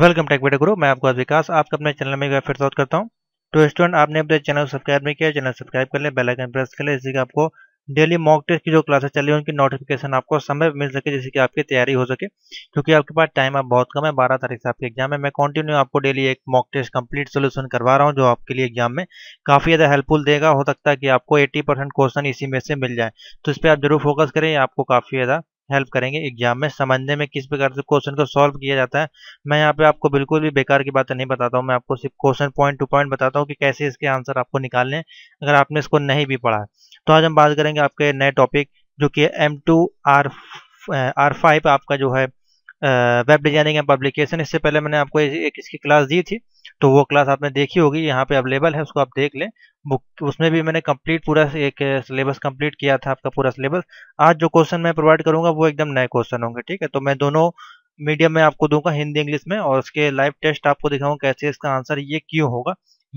Welcome take बेटा गुरु मैं आपका विकास आपका अपने चैनल में फिर स्वागत करता हूँ तो स्टूडेंट आपने अपने चैनल को सब्सक्राइब नहीं किया चैनल सब्सक्राइब कर ले बेल आइकन प्रेस कर ले जिससे कि आपको डेली मॉक टेस्ट की जो क्लासेस चल रही है उनकी नोटिफिकेशन आपको समय मिल सके जिससे कि आपकी तैयारी हो सके क्योंकि आपके पास टाइम अब बहुत कम है बारह तारीख से आपके एग्जाम है मैं कंटिन्यू आपको डेली एक मॉक टेस्ट कंप्लीट सोल्यूशन करवा रहा हूँ जो आपके लिए एग्जाम में काफ़ी ज़्यादा हेल्पफुल देगा हो सकता है कि आपको एट्टी क्वेश्चन इसी में से मिल जाए तो इस पर आप जरूर फोकस करें आपको काफ़ी ज़्यादा हेल्प करेंगे एग्जाम में समझने में किस प्रकार से क्वेश्चन को सॉल्व किया जाता है मैं यहाँ पे आपको बिल्कुल भी बेकार की बातें नहीं बताता हूँ मैं आपको सिर्फ क्वेश्चन पॉइंट टू पॉइंट बताता हूँ कि कैसे इसके आंसर आपको निकालने अगर आपने इसको नहीं भी पढ़ा तो आज हम बात करेंगे आपके नए टॉपिक जो कि M two R R five आपका जो है वेब डिजाइनिंग एंड पब्लिकेशन इससे पहले मैंने आपको एक इसकी क्लास दी थी तो वो क्लास आपने देखी होगी यहाँ पे अवेलेबल है उसको आप देख लें बुक उसमें भी मैंने कंप्लीट पूरा एक सिलेबस कंप्लीट किया था आपका पूरा सिलेबस आज जो क्वेश्चन मैं प्रोवाइड करूंगा वो एकदम नए क्वेश्चन होंगे ठीक है तो मैं दोनों मीडियम में आपको दूंगा हिंदी इंग्लिश में और उसके लाइव टेस्ट आपको दिखाऊंगा कैसे इसका आंसर ये क्यों होगा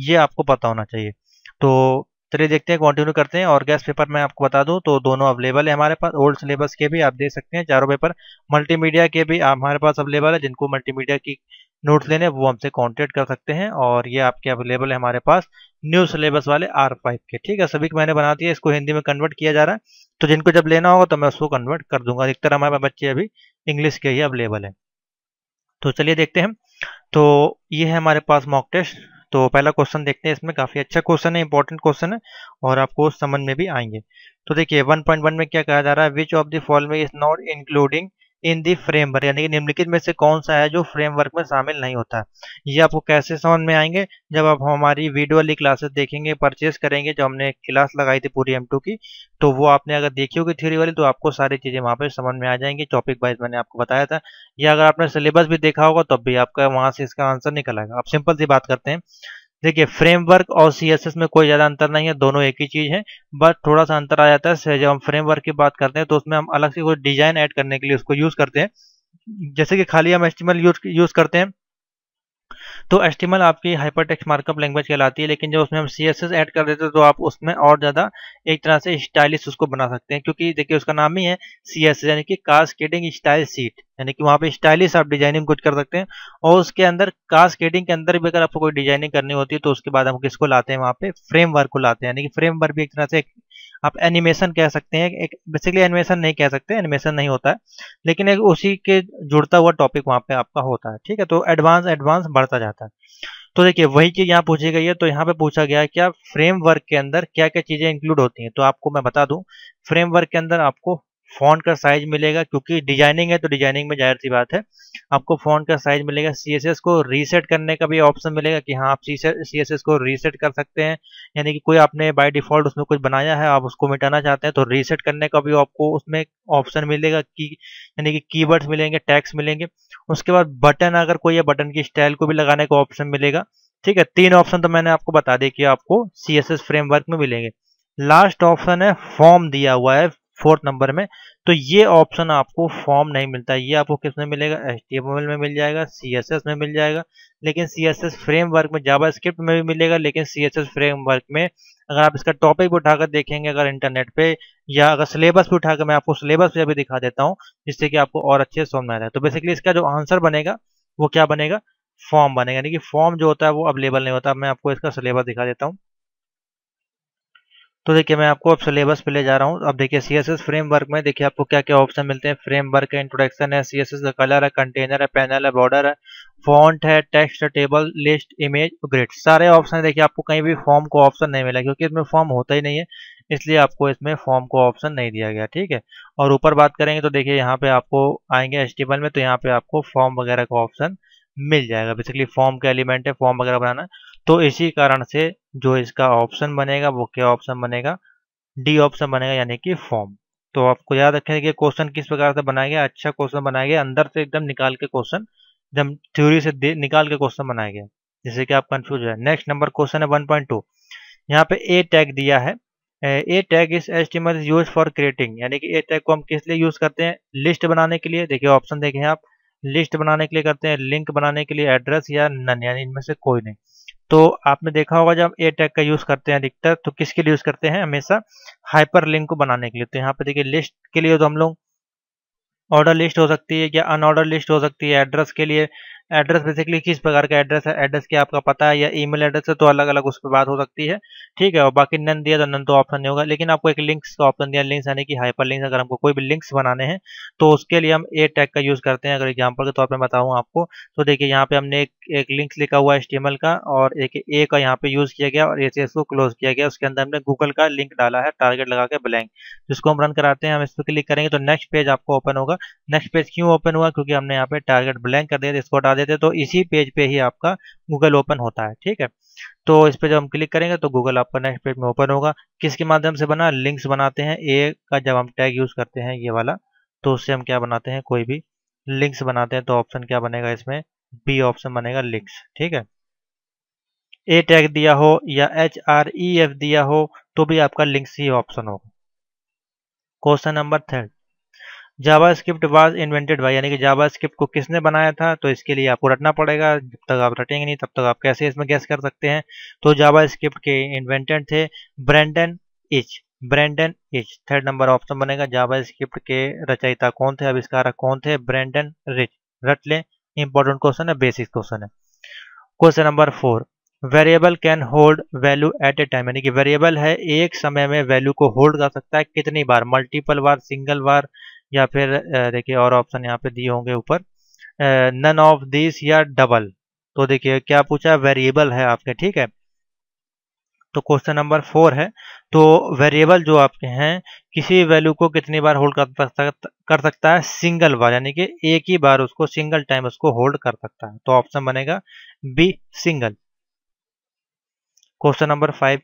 ये आपको पता होना चाहिए तो चलिए देखते हैं कंटिन्यू करते हैं और गैस पेपर मैं आपको बता दूं तो दोनों अवेलेबल है हमारे पास ओल्ड सिलेबस के भी आप देख सकते हैं चारों पेपर मल्टीमीडिया के भी हमारे पास अवेलेबल है जिनको मल्टीमीडिया की नोट्स लेने वो हमसे कॉन्टेक्ट कर सकते हैं और ये आपके अवेलेबल है हमारे पास न्यू सिलेबस वाले आर फाइव के ठीक है सभी को मैंने बना दिया इसको हिंदी में कन्वर्ट किया जा रहा है तो जिनको जब लेना होगा तो मैं उसको कन्वर्ट कर दूंगा अधिकतर हमारे बच्चे अभी इंग्लिश के ही अवेलेबल है तो चलिए देखते हैं तो ये है हमारे पास मॉक टेस्ट तो पहला क्वेश्चन देखते हैं इसमें काफ़ी अच्छा क्वेश्चन है इंपॉर्टेंट क्वेश्चन है और आपको समझ में भी आएंगे तो देखिए 1.1 में क्या कहा जा रहा है which of the following is not including in the framework यानी कि निम्नलिखित में से कौन सा है जो फ्रेमवर्क में शामिल नहीं होता ये आपको कैसे समझ में आएंगे जब आप हमारी वीडियो वाली क्लासेस देखेंगे परचेस करेंगे जो हमने क्लास लगाई थी पूरी एम की तो वो आपने अगर देखी होगी थ्योरी वाली तो आपको सारी चीज़ें वहाँ पर समझ में आ जाएंगी टॉपिक वाइज मैंने आपको बताया था या अगर आपने सिलेबस भी देखा होगा तब तो भी आपका वहाँ से इसका आंसर निकल आएगा आप सिंपल सी बात करते हैं देखिए फ्रेमवर्क और सीएसएस में कोई ज़्यादा अंतर नहीं है दोनों एक ही चीज़ है बट थोड़ा सा अंतर आ जाता है जब हम फ्रेमवर्क की बात करते हैं तो उसमें हम अलग से कोई डिज़ाइन ऐड करने के लिए उसको यूज़ करते हैं जैसे कि खाली हम एस्टिमल यूज यूज़ करते हैं तो एस्टिमल आपकी हाइपर टेक्स मार्कअप लैंग्वेज कहलाती है लेकिन जब उसमें हम सी एस ऐड कर देते हैं तो आप उसमें और ज़्यादा एक तरह से स्टाइलिश उसको बना सकते हैं क्योंकि देखिए उसका नाम ही है सी एस यानी कि केडिंग स्टाइल सीट यानी कि वहाँ पे स्टाइलिश आप डिजाइनिंग कुछ कर सकते हैं और उसके अंदर केडिंग के अंदर भी अगर आपको कोई डिजाइनिंग करनी होती है तो उसके बाद हम किसको लाते हैं वहाँ पे फ्रेमवर्क को लाते हैं यानी कि फ्रेमवर्क भी एक तरह से आप एनिमेशन कह सकते हैं एक बेसिकली एनिमेशन नहीं कह सकते एनिमेशन नहीं होता है लेकिन एक उसी के जुड़ता हुआ टॉपिक वहाँ पे आपका होता है ठीक है तो एडवांस एडवांस बढ़ता जाता है तो देखिए वही चीज़ यहाँ पूछी गई है तो यहाँ पे पूछा गया है क्या फ्रेमवर्क के अंदर क्या क्या चीज़ें इंक्लूड होती हैं तो आपको मैं बता दूं फ्रेमवर्क के अंदर आपको फॉन्ट का साइज मिलेगा क्योंकि डिजाइनिंग है तो डिजाइनिंग में जाहिर सी बात है आपको फॉन्ट का साइज मिलेगा सीएसएस को रीसेट करने का भी ऑप्शन मिलेगा कि हाँ आप सीएसएस को रीसेट कर सकते हैं यानी कि कोई आपने बाय डिफॉल्ट उसमें कुछ बनाया है आप उसको मिटाना चाहते हैं तो रीसेट करने का भी आपको उसमें ऑप्शन मिलेगा की यानी कि कीवर्ड्स मिलेंगे टैक्स मिलेंगे उसके बाद बटन अगर कोई है बटन की स्टाइल को भी लगाने का ऑप्शन मिलेगा ठीक है तीन ऑप्शन तो मैंने आपको बता दिया कि आपको सी एस एस फ्रेमवर्क में मिलेंगे लास्ट ऑप्शन है फॉर्म दिया हुआ है फोर्थ नंबर में तो ये ऑप्शन आपको फॉर्म नहीं मिलता ये आपको किस में मिलेगा एच में मिल जाएगा सी में मिल जाएगा लेकिन सी एस एस फ्रेमवर्क में जावा स्क्रिप्ट में भी मिलेगा लेकिन सी एस एस फ्रेमवर्क में अगर आप इसका टॉपिक भी उठाकर देखेंगे अगर इंटरनेट पे या अगर सिलेबस भी उठाकर मैं आपको सिलेबस भी अभी दिखा देता हूँ जिससे कि आपको और अच्छे समझ में आ रहा है तो बेसिकली इसका जो आंसर बनेगा वो क्या बनेगा फॉर्म बनेगा यानी कि फॉर्म जो होता है वो अवेलेबल नहीं होता मैं आपको इसका सिलेबस दिखा देता हूँ तो देखिए मैं आपको अब सिलेबस पे ले जा रहा हूँ अब देखिए सी एस एस फ्रेमवर्क में देखिए आपको क्या क्या ऑप्शन मिलते हैं फ्रेमवर्क है इंट्रोडक्शन है सी एस एस का कलर है कंटेनर है पैनल है बॉर्डर है फॉन्ट है text table list image grid सारे ऑप्शन देखिए आपको कहीं भी फॉर्म को ऑप्शन नहीं मिला क्योंकि इसमें फॉर्म होता ही नहीं है इसलिए आपको इसमें फॉर्म को ऑप्शन नहीं दिया गया ठीक है और ऊपर बात करेंगे तो देखिए यहाँ पे आपको आएंगे एस में तो यहाँ पे आपको फॉर्म वगैरह का ऑप्शन मिल जाएगा बेसिकली फॉर्म का एलिमेंट है फॉर्म वगैरह बनाना तो इसी कारण से जो इसका ऑप्शन बनेगा वो क्या ऑप्शन बनेगा डी ऑप्शन बनेगा यानी कि फॉर्म तो आपको याद रखें कि क्वेश्चन किस प्रकार से बनाया गया अच्छा क्वेश्चन बनाया गया अंदर से एकदम निकाल के क्वेश्चन एकदम थ्योरी से निकाल के क्वेश्चन बनाया गया जिससे कि आप कंफ्यूज है नेक्स्ट नंबर क्वेश्चन है वन पॉइंट टू यहाँ पे ए टैग दिया है A tag is estimate is use for creating यानी कि ए टैग को हम किस लिए यूज करते हैं लिस्ट बनाने के लिए देखिए ऑप्शन देखें आप लिस्ट बनाने के लिए करते हैं लिंक बनाने के लिए एड्रेस या नन यानी इनमें से कोई नहीं तो आपने देखा होगा जब ए टैग का यूज़ करते हैं अधिकतर तो किसके लिए यूज़ करते हैं हमेशा हाइपर लिंक को बनाने के लिए तो यहाँ पे देखिए लिस्ट के लिए तो हम लोग ऑर्डर लिस्ट हो सकती है या अनऑर्डर लिस्ट हो सकती है एड्रेस के लिए एड्रेस बेसिकली किस प्रकार का एड्रेस है एड्रेस क्या आपका पता है या ईमेल एड्रेस है तो अलग अलग उस पर बात हो सकती है ठीक है और बाकी नन दिया तो नन तो ऑप्शन नहीं होगा लेकिन आपको एक लिंक्स का ऑप्शन दिया लिंक्स यानी कि हाइपर लिंक्स अगर हमको कोई भी लिंक्स बनाने हैं तो उसके लिए हम ए टैग का यूज़ करते हैं अगर एग्जाम्पल के तौर पर बताऊँ आपको तो देखिए यहाँ पे हमने एक, एक लिंक्स लिखा हुआ है एस का और एक ए का यहाँ पे यूज़ किया गया और ए को क्लोज किया गया उसके अंदर हमने गूगल का लिंक डाला है टारगेट लगा के ब्लैंक जिसको हम रन कराते हैं हम इस पर क्लिक करेंगे तो नेक्स्ट पेज आपको ओपन होगा नेक्स्ट पेज क्यों ओपन हुआ क्योंकि हमने यहाँ पे टारगेट ब्लैंक कर दिया तो इसको हटा देते हैं तो इसी पेज पे ही आपका गूगल ओपन होता है ठीक है तो इस पर जब हम क्लिक करेंगे तो गूगल आपका नेक्स्ट पेज में ओपन होगा किसके माध्यम से बना लिंक्स बनाते हैं ए का जब हम टैग यूज़ करते हैं ये वाला तो उससे हम क्या बनाते हैं कोई भी लिंक्स बनाते हैं तो ऑप्शन क्या बनेगा इसमें बी ऑप्शन बनेगा लिंक्स ठीक है ए टैग दिया हो या एच आर ई एफ दिया हो तो भी आपका लिंक्स ही ऑप्शन होगा question number third JavaScript was invented by यानी कि जावा स्क्रिप्ट को किसने बनाया था तो इसके लिए आपको रटना पड़ेगा जब तक आप रटेंगे नहीं तब तक आप कैसे इसमें गैस कर सकते हैं तो जावा स्क्रिप्ट के इन्वेंटेड थे Brendan Eich Brendan Eich third number option बनेगा जावा स्क्रिप्ट के रचयिता कौन थे आविष्कारक कौन थे ब्रेंडन रिच रट लें इंपॉर्टेंट क्वेश्चन है बेसिक क्वेश्चन है question number four variable can hold value at a time यानी कि वेरिएबल है एक समय में वैल्यू को होल्ड कर सकता है कितनी बार मल्टीपल बार सिंगल बार या फिर देखिए और ऑप्शन यहाँ पे दिए होंगे ऊपर नन ऑफ दिस या डबल तो देखिए क्या पूछा वेरिएबल है आपके ठीक है तो क्वेश्चन नंबर फोर है तो वेरिएबल जो आपके हैं किसी वैल्यू को कितनी बार होल्ड कर सकता कर सकता है सिंगल बार यानी कि एक ही बार उसको सिंगल टाइम उसको होल्ड कर सकता है तो ऑप्शन बनेगा B single question number five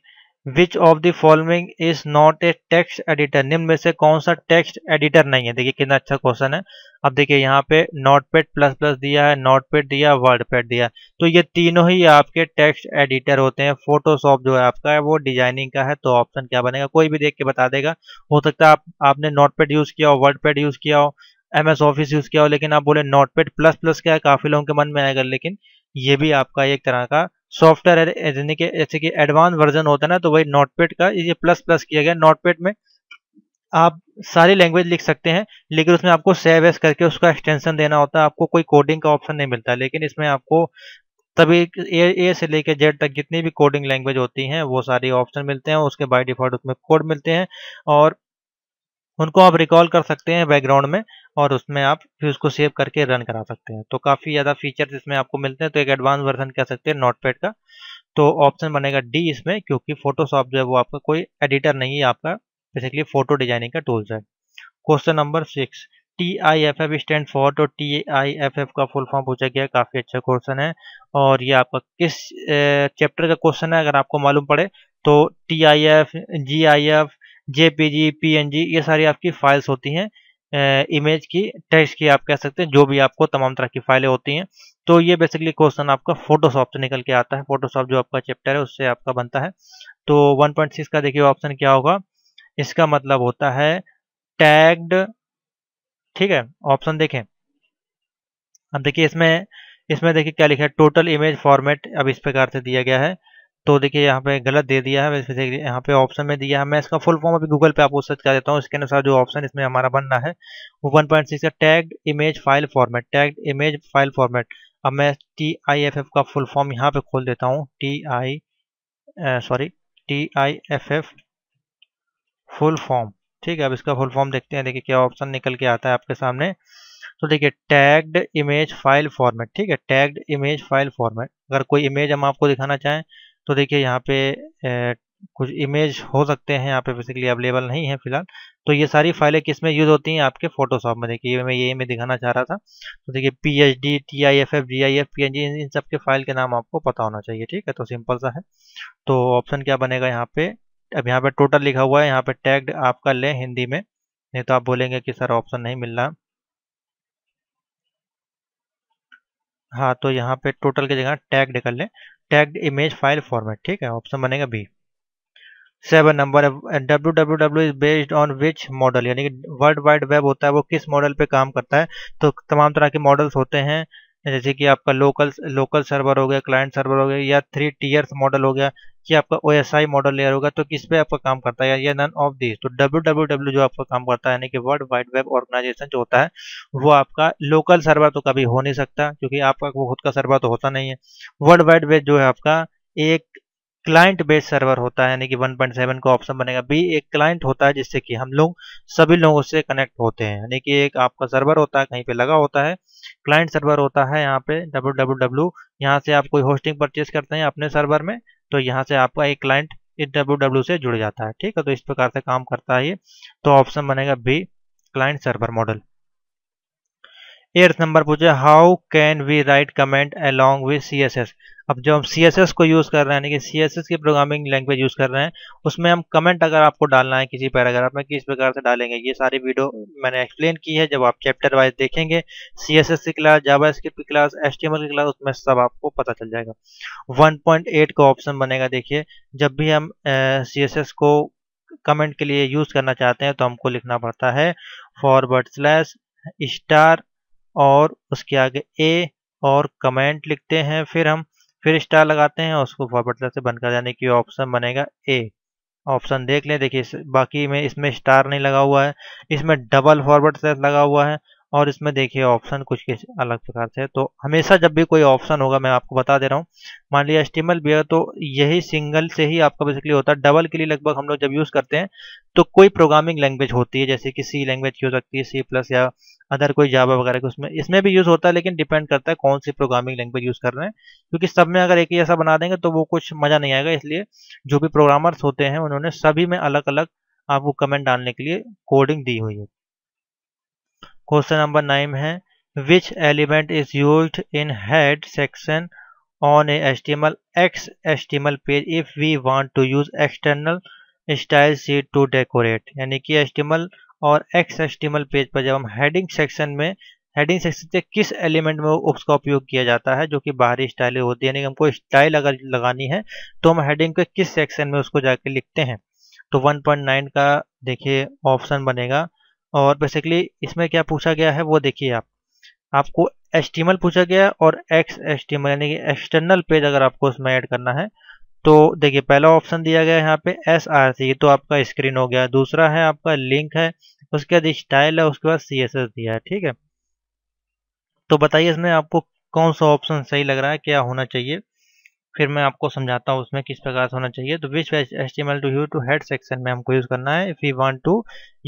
which of the following is not a text editor निम्न में से कौन सा टेक्स्ट एडिटर नहीं है देखिए कितना अच्छा क्वेश्चन है अब देखिए यहाँ पे नोटपेड पेड प्लस प्लस दिया है नोटपेड पेड दिया वर्ड पेड दिया तो ये तीनों ही आपके टेक्स्ट एडिटर होते हैं फोटोशॉप जो है आपका है वो डिजाइनिंग का है तो ऑप्शन क्या बनेगा कोई भी देख के बता देगा हो सकता है आप, आपने नोट पेड यूज़ किया हो वर्ड पेड यूज़ किया हो एम एस ऑफिस यूज़ किया हो लेकिन आप बोले नोटपेड पेड प्लस प्लस क्या है काफ़ी लोगों के मन में आएगा लेकिन ये भी आपका एक तरह का सॉफ्टवेयर यानी कि जैसे कि एडवांस वर्जन होता है ना तो वही नोटपेड का ये प्लस प्लस किया गया नोटपेड में आप सारी लैंग्वेज लिख सकते हैं लेकिन उसमें आपको सेव एस करके उसका एक्सटेंशन देना होता है आपको कोई कोडिंग का ऑप्शन नहीं मिलता लेकिन इसमें आपको तभी ए ए से लेके जेड तक जितनी भी कोडिंग लैंग्वेज होती हैं वो सारी ऑप्शन मिलते हैं उसके बाय डिफॉल्ट उसमें कोड मिलते हैं और उनको आप रिकॉल कर सकते हैं बैकग्राउंड में और उसमें आप फिर उसको सेव करके रन करा सकते हैं तो काफ़ी ज़्यादा फीचर्स इसमें आपको मिलते हैं तो एक एडवांस वर्जन कह सकते हैं नोटपैड का तो ऑप्शन बनेगा डी इसमें क्योंकि फोटोशॉप जो है वो आपका कोई एडिटर नहीं है आपका बेसिकली फोटो डिजाइनिंग का टूल्स है question number six T I F F stand for तो टी आई एफ एफ का फुल फॉर्म पूछा गया काफ़ी अच्छा क्वेश्चन है और ये आपका किस चैप्टर का क्वेश्चन है अगर आपको मालूम पड़े तो T I F G I F JPG PNG ये सारी आपकी फाइल्स होती हैं इमेज की टेक्स्ट की आप कह सकते हैं जो भी आपको तमाम तरह की फाइलें होती हैं तो ये बेसिकली क्वेश्चन आपका फोटोशॉप से निकल के आता है फोटोशॉप जो आपका चैप्टर है उससे आपका बनता है तो 1.6 का देखिए ऑप्शन क्या होगा इसका मतलब होता है टैग्ड ठीक है ऑप्शन देखें अब देखिए इसमें इसमें देखिए क्या लिखा है टोटल इमेज फॉर्मेट अब इस प्रकार से दिया गया है तो देखिए यहाँ पे गलत दे दिया है वैसे यहाँ पे ऑप्शन में दिया है मैं इसका फुल फॉर्म अभी गूगल पे आपको सर्च कर देता हूँ इसके अनुसार जो ऑप्शन इसमें हमारा बनना है वो one point six tagged image file format tagged image file format अब मैं टी आई एफ एफ का फुल फॉर्म यहाँ पे खोल देता हूँ T I sorry T I F F full form ठीक है अब इसका फुल फॉर्म देखते हैं देखिए क्या ऑप्शन निकल के आता है आपके सामने तो देखिए टैग्ड इमेज फाइल फॉर्मेट ठीक है टैग्ड इमेज फाइल फॉर्मेट अगर कोई इमेज हम आपको दिखाना चाहें तो देखिए यहाँ पे कुछ इमेज हो सकते हैं यहाँ पे बेसिकली अवेलेबल नहीं है फिलहाल तो ये सारी फाइलें किस में यूज़ होती हैं आपके फोटोशॉप में देखिए मैं ये मैं दिखाना चाह रहा था तो देखिए P H D T I F F G I F P N G इन सब के फाइल के नाम आपको पता होना चाहिए ठीक है तो सिंपल सा है तो ऑप्शन क्या बनेगा यहाँ पे अब यहाँ पे टोटल लिखा हुआ है यहाँ पे टैग्ड आपका ले हिंदी में नहीं तो आप बोलेंगे कि सर ऑप्शन नहीं मिल रहा हाँ तो यहाँ पे टोटल की जगह टैग्ड कर लें टैग्ड इमेज फाइल फॉर्मेट ठीक है ऑप्शन बनेगा B seven number W W W is based on which model यानी कि वर्ल्ड वाइड वेब होता है वो किस मॉडल पे काम करता है तो तमाम तरह के मॉडल्स होते हैं जैसे कि आपका लोकल लोकल सर्वर हो गया क्लाइंट सर्वर हो गया या थ्री टीयर्स मॉडल हो गया कि आपका O S I model layer होगा तो किस पे आपका काम करता है या नन ऑफ दिस तो डब्ल्यू डब्ल्यू डब्ल्यू जो आपका काम करता है यानी कि वर्ल्ड वाइड वेब ऑर्गेनाइजेशन जो होता है वो आपका लोकल सर्वर तो कभी हो नहीं सकता क्योंकि आपका वो खुद का सर्वर तो होता नहीं है वर्ल्ड वाइड वेब जो है आपका एक क्लाइंट बेस्ड सर्वर होता है यानी कि 1.7 का ऑप्शन बनेगा बी एक क्लाइंट होता है जिससे कि हम लोग सभी लोगों से कनेक्ट होते हैं यानी कि एक आपका सर्वर होता है कहीं पे लगा होता है क्लाइंट सर्वर होता है यहाँ पे डब्ल्यू डब्ल्यू डब्ल्यू यहाँ से आप कोई होस्टिंग परचेज करते हैं अपने सर्वर में तो यहाँ से आपका एक क्लाइंट इस डब्ल्यू डब्ल्यू से जुड़ जाता है ठीक है तो इस प्रकार से काम करता है ये तो ऑप्शन बनेगा B client server model eighth number पूछे how can we write comment along with C S S अब जो हम सी को यूज़ कर रहे हैं यानी कि सी एस एस की प्रोग्रामिंग लैंग्वेज यूज़ कर रहे हैं उसमें हम कमेंट अगर आपको डालना है किसी पैराग्राफ में किस प्रकार से डालेंगे ये सारी वीडियो मैंने एक्सप्लेन की है जब आप चैप्टर वाइज देखेंगे सी एस एस की क्लास जावा की क्लास एस की क्लास उसमें सब आपको पता चल जाएगा वन पॉइंट एट का ऑप्शन बनेगा देखिए जब भी हम सी एस एस को कमेंट के लिए यूज़ करना चाहते हैं तो हमको लिखना पड़ता है फॉरवर्ड स्लैश स्टार और उसके आगे ए और कमेंट लिखते हैं फिर हम फिर स्टार लगाते हैं उसको फॉरवर्ड से बंद कर जाने की ऑप्शन बनेगा ए ऑप्शन देख लें देखिए बाकी में इसमें स्टार नहीं लगा हुआ है इसमें डबल फॉरवर्ड स्लैश लगा हुआ है और इसमें देखिए ऑप्शन कुछ किस अलग प्रकार से तो हमेशा जब भी कोई ऑप्शन होगा मैं आपको बता दे रहा हूँ मान लिया एस्टिमल बियर तो यही सिंगल से ही आपका बेसिकली होता है डबल के लिए लगभग हम लोग जब यूज़ करते हैं तो कोई प्रोग्रामिंग लैंग्वेज होती है जैसे कि सी लैंग्वेज की हो सकती है सी प्लस या अदर कोई जावा वगैरह के उसमें इसमें भी यूज़ होता है लेकिन डिपेंड करता है कौन सी प्रोग्रामिंग लैंग्वेज यूज़ कर रहे हैं क्योंकि सब में अगर एक ही ऐसा बना देंगे तो वो कुछ मज़ा नहीं आएगा इसलिए जो भी प्रोग्रामर्स होते हैं उन्होंने सभी में अलग अलग आपको कमेंट डालने के लिए कोडिंग दी हुई है क्वेश्चन नंबर नाइन है head section on S T M L X S T M L page if we want to use external style sheet to decorate यानी कि एल और एम एल पेज पर जब हम हेडिंग सेक्शन में heading section से किस element में उसका उपयोग किया जाता है जो कि बाहरी स्टाइलें होती है यानी कि हमको स्टाइल अगर लगानी है तो हम हेडिंग के किस सेक्शन में उसको जाके लिखते हैं तो 1.9 का देखिए ऑप्शन बनेगा और बेसिकली इसमें क्या पूछा गया है वो देखिए आप आपको एच पूछा गया है और एक्स एच यानी कि एक्सटर्नल पेज अगर आपको उसमें ऐड करना है तो देखिए पहला ऑप्शन दिया गया है यहाँ पे एस आर सी तो आपका स्क्रीन हो गया दूसरा है आपका लिंक है उसके बाद स्टाइल है उसके बाद सी एस एस दिया है ठीक है तो बताइए इसमें आपको कौन सा ऑप्शन सही लग रहा है क्या होना चाहिए फिर मैं आपको समझाता हूँ उसमें किस प्रकार से होना चाहिए तो which H T two U two head section में हमको यूज़ करना है if you want to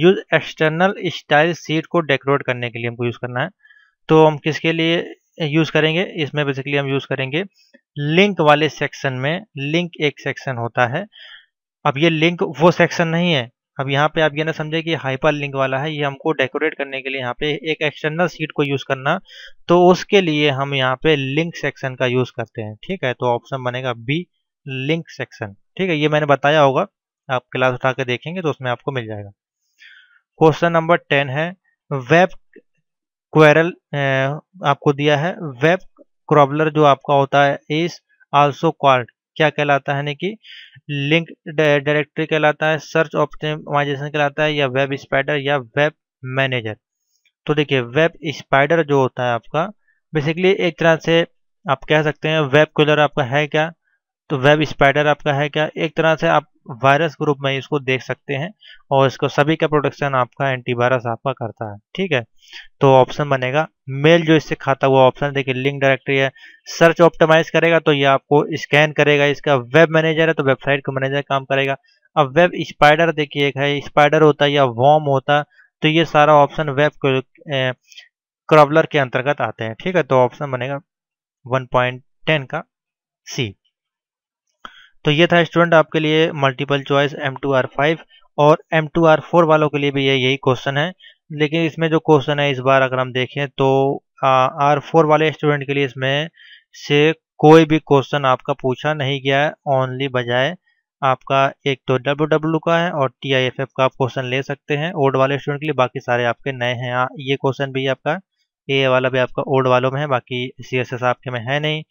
use external style sheet को डेकोरेट करने के लिए हमको यूज़ करना है तो हम किसके लिए यूज़ करेंगे इसमें बेसिकली हम यूज़ करेंगे लिंक वाले सेक्शन में लिंक एक सेक्शन होता है अब ये लिंक वो सेक्शन नहीं है अब यहाँ पे आप ये ना समझे कि हाइपर लिंक वाला है ये हमको डेकोरेट करने के लिए यहाँ पे एक एक्सटर्नल सीट को यूज़ करना तो उसके लिए हम यहाँ पे लिंक सेक्शन का यूज़ करते हैं ठीक है तो ऑप्शन बनेगा बी लिंक सेक्शन ठीक है ये मैंने बताया होगा आप क्लास उठा के देखेंगे तो उसमें आपको मिल जाएगा क्वेश्चन नंबर टेन है वेब क्वेरल आपको दिया है वेब क्रॉबलर जो आपका होता है इज आल्सो कॉल्ड क्या कहलाता है कि लिंक डायरेक्टरी कहलाता है सर्च ऑप्टिमाइजेशन कहलाता है या वेब स्पाइडर या वेब मैनेजर तो देखिए वेब स्पाइडर जो होता है आपका बेसिकली एक तरह से आप कह सकते हैं वेब कूलर आपका है क्या तो वेब स्पाइडर आपका है क्या एक तरह से आप वायरस ग्रुप में इसको देख सकते हैं और इसको सभी का प्रोटेक्शन आपका एंटीवायरस आपका करता है ठीक है तो ऑप्शन बनेगा मेल जो इससे खाता हुआ ऑप्शन देखिए लिंक डायरेक्टरी है सर्च ऑप्टिमाइज करेगा तो ये आपको स्कैन करेगा इसका वेब मैनेजर है तो वेबसाइट का मैनेजर काम करेगा अब वेब स्पाइडर देखिए एक है स्पाइडर होता है या वॉम होता है तो ये सारा ऑप्शन वेब क्रॉबलर के अंतर्गत आते हैं ठीक है तो ऑप्शन बनेगा वन का सी तो ये था स्टूडेंट आपके लिए multiple choice M two R five और एम टू आर फोर वालों के लिए भी ये यही क्वेश्चन है लेकिन इसमें जो क्वेश्चन है इस बार अगर हम देखें तो आर फोर वाले स्टूडेंट के लिए इसमें से कोई भी क्वेश्चन आपका पूछा नहीं गया है ओनली बजाय आपका एक तो डब्ल्यू डब्ल्यू का है और टी आई एफ एफ का आप क्वेश्चन ले सकते हैं ओल्ड वाले स्टूडेंट के लिए बाकी सारे आपके नए हैं ये क्वेश्चन भी आपका ए वाला भी आपका ओल्ड वालों में है बाकी सी एस एस आपके में है नहीं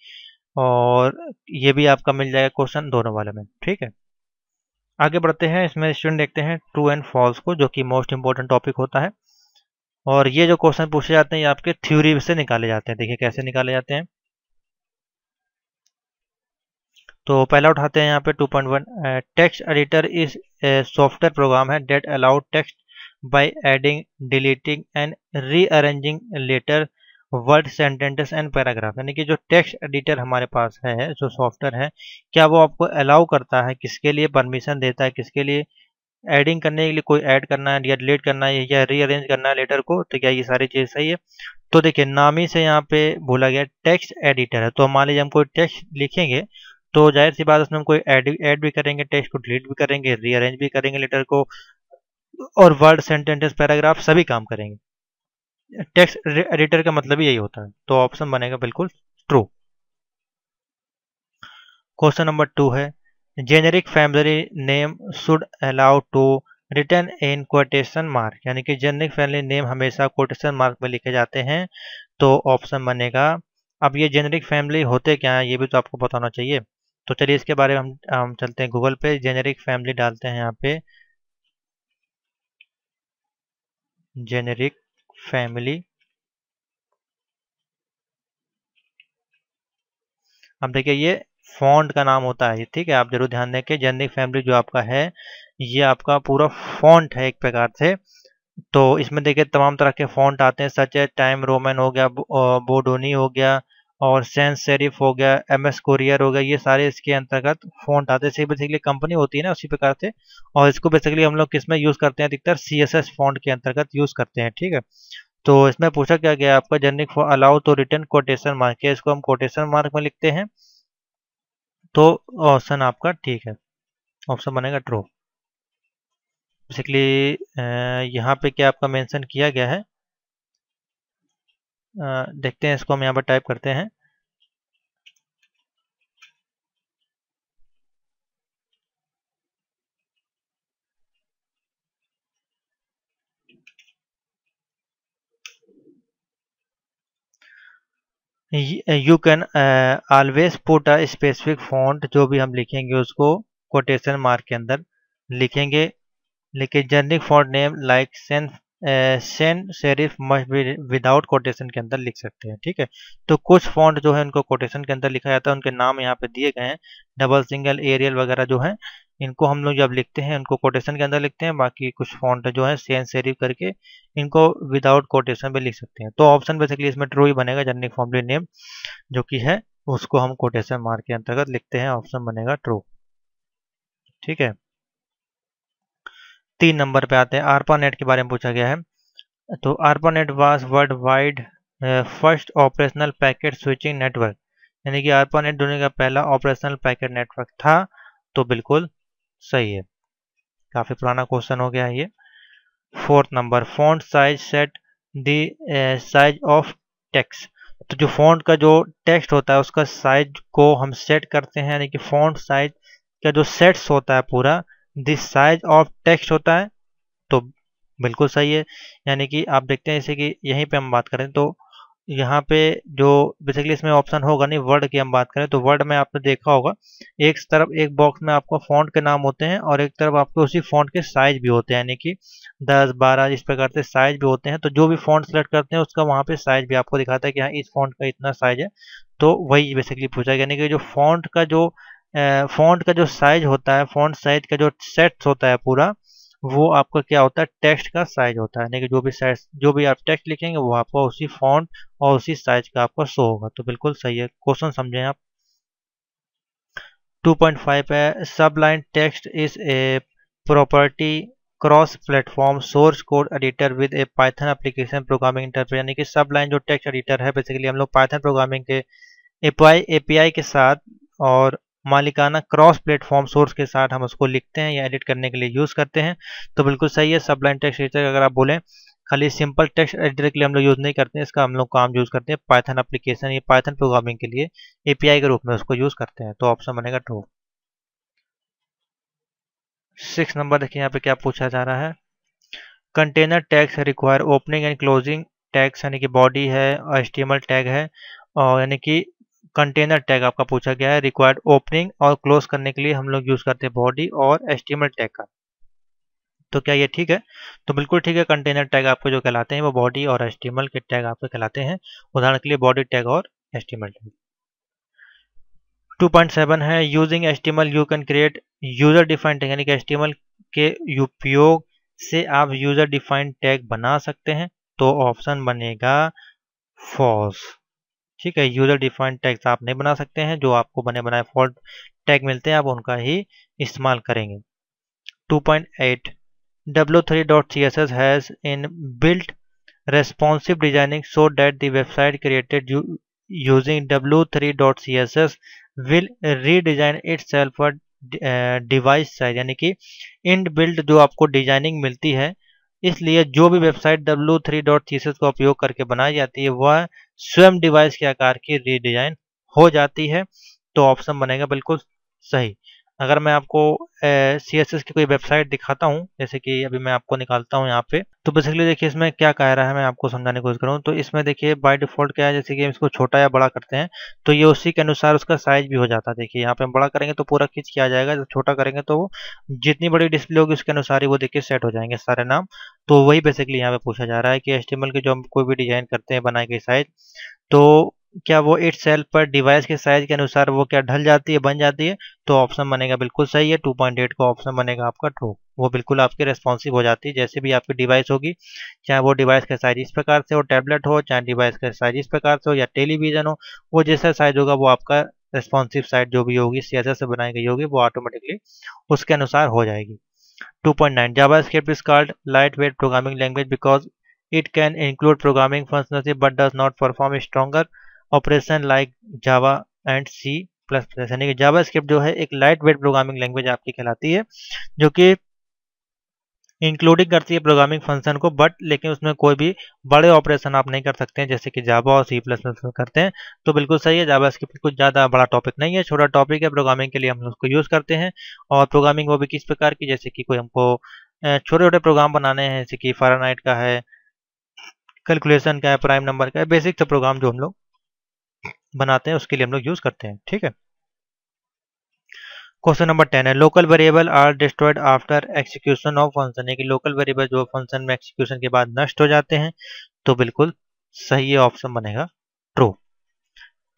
और ये भी आपका मिल जाएगा क्वेश्चन दोनों वाले में ठीक है आगे बढ़ते हैं इसमें स्टूडेंट देखते हैं ट्रू एंड फॉल्स को जो कि मोस्ट इंपॉर्टेंट टॉपिक होता है और ये जो क्वेश्चन पूछे जाते हैं ये आपके थ्योरी से निकाले जाते हैं देखिए कैसे निकाले जाते हैं तो पहला उठाते हैं यहाँ पे 2.1 text editor is software program है that allowed text by adding deleting and rearranging letter word sentences and paragraph यानी कि जो टेक्स्ट एडिटर हमारे पास है जो सॉफ्टवेयर है क्या वो आपको अलाउ करता है किसके लिए परमिशन देता है किसके लिए एडिंग करने के लिए कोई ऐड करना है या डिलीट करना है या रीअरेंज करना है लेटर को तो क्या ये सारी चीज़ सही है तो देखिए नामी से यहाँ पे बोला गया टेक्स्ट एडिटर है तो मान लीजिए हम कोई टेक्स्ट लिखेंगे तो जाहिर सी बात उसमें हम कोई ऐड ऐड भी करेंगे टेक्स्ट को डिलीट भी करेंगे रीअरेंज भी करेंगे लेटर को और वर्ड सेंटेंटेस पैराग्राफ सभी काम करेंगे टेक्स्ट एडिटर का मतलब यही होता है तो ऑप्शन बनेगा बिल्कुल ट्रू क्वेश्चन नंबर टू है generic family name should allow to return in quotation mark यानी कि जेनेरिक फैमिली नेम हमेशा कोटेशन मार्क में लिखे जाते हैं तो ऑप्शन बनेगा अब ये जेनेरिक फैमिली होते क्या है ये भी तो आपको बताना चाहिए तो चलिए इसके बारे में हम, हम चलते हैं गूगल पे जेनेरिक फैमिली डालते हैं यहाँ पे जेनेरिक फैमिली अब देखिए ये फॉन्ट का नाम होता है ठीक है आप जरूर ध्यान दें कि जेनरिक फैमिली जो आपका है ये आपका पूरा फॉन्ट है एक प्रकार से तो इसमें देखिए तमाम तरह के फॉन्ट आते हैं सच है टाइम रोमन हो गया बोडोनी हो गया और सेंस सेरिफ हो गया एम एस कोरियर हो गया ये सारे इसके अंतर्गत फॉन्ट आते हैं बेसिकली कंपनी होती है ना उसी प्रकार से और इसको बेसिकली हम लोग किस में यूज़ करते हैं अधिकतर सी एस एस फॉन्ट के अंतर्गत यूज़ करते हैं ठीक है तो इसमें पूछा क्या गया आपका जर्निक फॉर अलाउ तो रिटर्न कोटेशन मार्क है इसको हम कोटेशन मार्क में लिखते हैं तो ऑप्शन आपका ठीक है ऑप्शन बनेगा ट्रो बेसिकली यहाँ पे क्या आपका मेंशन किया गया है देखते हैं इसको हम यहाँ पर टाइप करते हैं you can always put a specific font जो भी हम लिखेंगे उसको कोटेशन मार्क के अंदर लिखेंगे लेकिन generic font name like sans san serif must be without quotation के अंदर लिख सकते हैं ठीक है तो कुछ फॉन्ट जो है उनको कोटेशन के अंदर लिखा जाता है उनके नाम यहाँ पे दिए गए हैं डबल सिंगल एरियल वगैरह जो है इनको हम लोग जब लिखते हैं उनको कोटेशन के अंदर लिखते हैं बाकी कुछ फॉन्ट जो है सेन शेरिफ करके इनको विदाउट कोटेशन पे लिख सकते हैं तो ऑप्शन बेसिकली इसमें ट्रू ही बनेगा जर्निक फॉर्मली नेम जो कि है उसको हम कोटेशन मार्क के अंतर्गत लिखते हैं ऑप्शन बनेगा ट्रू ठीक है तीन नंबर पे आते हैं आरपा नेट के बारे में पूछा गया है तो ARPANET was world wide first operational packet switching network यानी कि आरपा नेट दुनिया का पहला ऑपरेशनल पैकेट नेटवर्क था तो बिल्कुल सही है काफ़ी पुराना क्वेश्चन हो गया ये fourth number font size set this of text तो जो फॉन्ट का जो टेक्स्ट होता है उसका साइज को हम सेट करते हैं यानी कि फोन साइज का जो सेट्स होता है पूरा दिस साइज ऑफ टेक्स्ट होता है तो बिल्कुल सही है यानी कि आप देखते हैं जैसे कि यहीं पे हम बात करें तो यहाँ पे जो बेसिकली इसमें ऑप्शन होगा नहीं वर्ड की हम बात करें तो वर्ड में आपने देखा होगा एक तरफ एक बॉक्स में आपको फॉन्ट के नाम होते हैं और एक तरफ आपके उसी फॉन्ट के साइज भी होते हैं यानी कि 10, 12 इस प्रकार से साइज भी होते हैं तो जो भी फॉन्ट सेलेक्ट करते हैं उसका वहाँ पे साइज भी आपको दिखाता है कि हाँ इस फॉन्ट का इतना साइज है तो वही बेसिकली पूछा यानी कि जो फॉन्ट का जो फ़ॉन्ट का जो साइज होता है फ़ॉन्ट साइज का जो सेट्स होता है पूरा वो आपका क्या होता है टेक्स्ट का साइज होता है यानी कि जो भी साइज जो भी आप टेक्स्ट लिखेंगे वो आपको उसी फॉन्ट और उसी साइज का आपको शो होगा तो बिल्कुल सही है क्वेश्चन समझें आप 2.5 है Sublime text is a property cross platform source code editor with a Python application programming interface यानी कि सब लाइन जो टेक्स्ट एडिटर है बेसिकली हम लोग पाइथन प्रोग्रामिंग के एपीआई एपीआई के साथ और मालिकाना क्रॉस प्लेटफॉर्म सोर्स के साथ हम उसको लिखते हैं या एडिट करने के लिए यूज़ करते हैं तो बिल्कुल सही है सब लाइन टेक्स्ट एडिटर अगर आप बोलें खाली सिंपल टेक्स्ट एडिटर के लिए हम लोग यूज़ नहीं करते हैं इसका हम लोग काम यूज़ करते हैं पाइथन एप्लीकेशन या पाइथन प्रोग्रामिंग के लिए एपीआई के रूप में उसको यूज़ करते हैं तो ऑप्शन बनेगा ट्रू सिक्स नंबर देखिए यहाँ पे क्या पूछा जा रहा है container tags require opening and closing tags यानी कि बॉडी है एच टैग है और यानी कि कंटेनर टैग आपका पूछा गया है रिक्वायर्ड ओपनिंग और क्लोज करने के लिए हम लोग यूज करते हैं बॉडी और एस्टिमेट टैग का तो क्या ये ठीक है तो बिल्कुल ठीक है कंटेनर टैग आपको जो कहलाते हैं वो बॉडी और एस्टिमल के टैग आपको कहलाते हैं उदाहरण के लिए बॉडी टैग और एस्टिमल टैग 2.7 है using HTML you can create user defined tag यानी कि एस्टिमल के उपयोग से आप यूजर डिफाइंड टैग बना सकते हैं तो ऑप्शन बनेगा फॉल्स ठीक है यूज़र डिफाइंड टैग्स आप नहीं बना सकते हैं जो आपको बने बनाए फॉल्ट टैग मिलते हैं आप उनका ही इस्तेमाल करेंगे 2.8 w3.css has in built responsive designing so that the website created using w3.css will redesign itself for device size यानी कि इन बिल्ड जो आपको डिजाइनिंग मिलती है इसलिए जो भी website W three dot CSS का उपयोग करके बनाई जाती है वह स्वयं डिवाइस के आकार की रीडिजाइन हो जाती है तो ऑप्शन बनेगा बिल्कुल सही अगर मैं आपको सी एस एस की कोई वेबसाइट दिखाता हूँ जैसे कि अभी मैं आपको निकालता हूँ यहाँ पे तो बेसिकली देखिए इसमें क्या कह रहा है मैं आपको समझाने की कोशिश करूँ तो इसमें देखिए बाय डिफॉल्ट क्या है जैसे कि इसको छोटा या बड़ा करते हैं तो ये उसी के अनुसार उसका साइज भी हो जाता है देखिए यहाँ पे हम बड़ा करेंगे तो पूरा खींच किया जाएगा जब छोटा करेंगे तो जितनी बड़ी डिस्प्ले होगी उसके अनुसार ही वो देखिए सेट हो जाएंगे सारे नाम तो वही बेसिकली यहाँ पे पूछा जा रहा है कि एस्टिमल के जो हम कोई भी डिजाइन करते हैं बनाए गए साइज तो क्या वो इट सेल पर डिवाइस के साइज के अनुसार वो क्या ढल जाती है बन जाती है तो ऑप्शन बनेगा बिल्कुल सही है टू पॉइंट एट का ऑप्शन बनेगा आपका ट्रू वो बिल्कुल आपके रेस्पॉन्सिव हो जाती है जैसे भी आपकी डिवाइस होगी चाहे वो डिवाइस का साइज इस प्रकार से हो टैबलेट हो चाहे डिवाइस का साइज इस प्रकार से हो या टेलीविजन हो वो जैसा साइज होगा वो आपका रेस्पॉन्सिव साइट जो भी होगी सियासत से बनाई गई होगी वो ऑटोमेटिकली उसके अनुसार हो जाएगी 2.9 is called light weight programming language because it can include programming functionality but does not perform stronger operation like Java and C plus plus यानी कि जावा स्क्रिप्ट जो है एक लाइट वेट प्रोग्रामिंग लैंग्वेज आपकी कहलाती है जो कि इंक्लूडिंग करती है प्रोग्रामिंग फंक्शन को बट लेकिन उसमें कोई भी बड़े ऑपरेशन आप नहीं कर सकते हैं जैसे कि जावा और सी प्लस प्लस करते हैं तो बिल्कुल सही है जावा स्क्रिप्ट कुछ ज़्यादा बड़ा टॉपिक नहीं है छोटा टॉपिक है प्रोग्रामिंग के लिए हम उसको यूज़ करते हैं और प्रोग्रामिंग वो भी किस प्रकार की जैसे कि कोई हमको छोटे छोटे प्रोग्राम बनाने हैं जैसे कि फारानाइट का है कैलकुलेशन का है प्राइम नंबर का है बेसिक से प्रोग्राम जो हम लोग बनाते हैं उसके लिए हम लोग यूज करते हैं ठीक है क्वेश्चन नंबर टेन है local variable are destroyed after execution of function है कि लोकल वेरिएबल जो फंक्शन में एक्सिक्यूशन के बाद नष्ट हो जाते हैं तो बिल्कुल सही ऑप्शन बनेगा ट्रू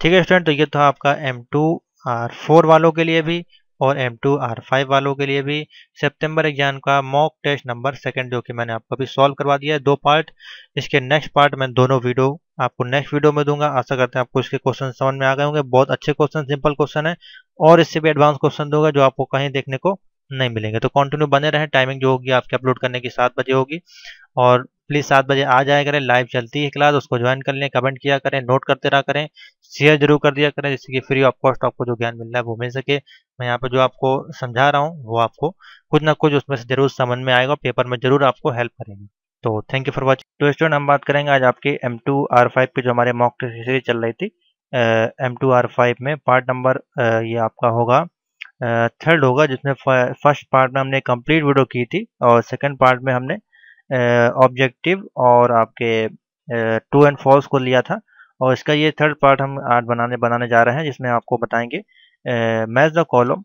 ठीक है स्टूडेंट तो ये था आपका एम टू आर फोर वालों के लिए भी और एम टू आर फाइव वालों के लिए भी सितंबर एग्जाम का मॉक टेस्ट नंबर सेकंड जो कि मैंने आपको अभी सॉल्व करवा दिया है दो पार्ट इसके नेक्स्ट पार्ट मैं दोनों वीडियो आपको नेक्स्ट वीडियो में दूंगा आशा करते हैं आपको इसके क्वेश्चन समझ में आ गए होंगे बहुत अच्छे क्वेश्चन सिंपल क्वेश्चन है और इससे भी एडवांस क्वेश्चन दूंगा जो आपको कहीं देखने को नहीं मिलेंगे तो कंटिन्यू बने रहे टाइमिंग जो होगी आपके अपलोड करने की सात बजे होगी और प्लीज़ सात बजे आ जाया करें लाइव चलती है क्लास उसको ज्वाइन कर लें कमेंट किया करें नोट करते रहा करें शेयर जरूर कर दिया करें जिससे कि फ्री ऑफ कॉस्ट आपको जो ज्ञान मिल रहा है वो मिल सके मैं यहाँ पर जो आपको समझा रहा हूँ वो आपको कुछ ना कुछ उसमें से जरूर समझ में आएगा पेपर में जरूर आपको हेल्प करेंगे तो थैंक यू फॉर वॉचिंग तो स्टूडेंट हम बात करेंगे आज आपके एम टू आर फाइव की जो हमारे मॉक टेस्ट सीरीज चल रही थी एम टू आर फाइव में पार्ट नंबर ये आपका होगा थर्ड होगा जिसमें फर्स्ट पार्ट में हमने कंप्लीट वीडियो की थी और सेकंड पार्ट में हमने ऑब्जेक्टिव और आपके ट्रू एंड फॉल्स को लिया था और इसका ये थर्ड पार्ट हम आज बनाने बनाने जा रहे हैं जिसमें आपको बताएंगे मैच द कॉलम